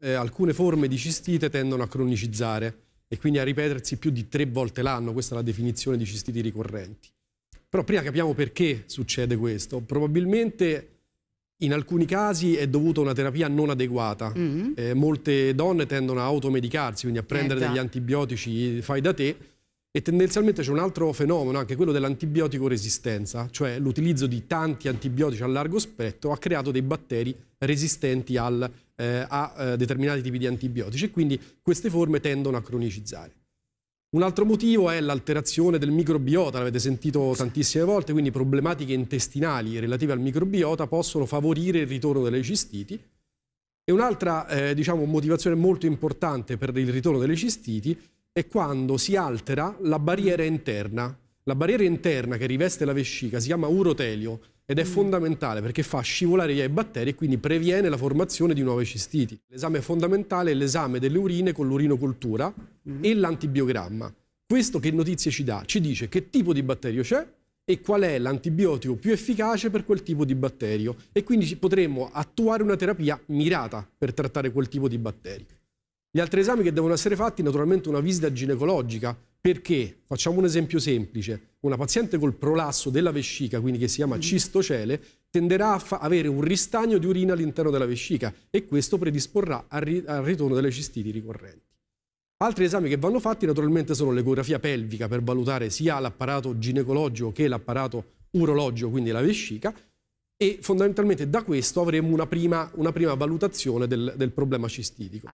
eh, alcune forme di cistite tendono a cronicizzare e quindi a ripetersi più di tre volte l'anno, questa è la definizione di cistiti ricorrenti. Però prima capiamo perché succede questo. Probabilmente in alcuni casi è dovuto a una terapia non adeguata. Mm -hmm. eh, molte donne tendono a automedicarsi, quindi a prendere eh, degli antibiotici fai da te, e tendenzialmente c'è un altro fenomeno, anche quello dell'antibiotico resistenza, cioè l'utilizzo di tanti antibiotici a largo spettro ha creato dei batteri resistenti al, eh, a eh, determinati tipi di antibiotici e quindi queste forme tendono a cronicizzare. Un altro motivo è l'alterazione del microbiota, l'avete sentito tantissime volte, quindi problematiche intestinali relative al microbiota possono favorire il ritorno delle cistiti. E un'altra eh, diciamo, motivazione molto importante per il ritorno delle cistiti è quando si altera la barriera interna. La barriera interna che riveste la vescica si chiama urotelio ed è mm. fondamentale perché fa scivolare via i batteri e quindi previene la formazione di nuove cistiti. L'esame fondamentale è l'esame delle urine con l'urinocultura mm. Mm-hmm. e l'antibiogramma. Questo che notizie ci dà? Ci dice che tipo di batterio c'è e qual è l'antibiotico più efficace per quel tipo di batterio e quindi potremmo attuare una terapia mirata per trattare quel tipo di batteri. Gli altri esami che devono essere fatti, naturalmente una visita ginecologica, perché, facciamo un esempio semplice, una paziente col prolasso della vescica, quindi che si chiama mm. cistocele, tenderà a avere un ristagno di urina all'interno della vescica e questo predisporrà al, ri al ritorno delle cistiti ricorrenti. Altri esami che vanno fatti naturalmente sono l'ecografia pelvica per valutare sia l'apparato ginecologico che l'apparato urologico, quindi la vescica, e fondamentalmente da questo avremo una prima, una prima valutazione del, del problema cistitico.